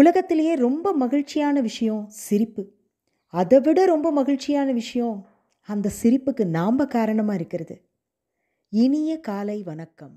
உலகத்திலேயே ரொம்ப மகிழ்ச்சியான விஷயம் சிரிப்பு அதை விட ரொம்ப மகிழ்ச்சியான விஷயம் அந்த சிரிப்புக்கு நாம் காரணமாக இருக்கிறது இனிய காலை வணக்கம்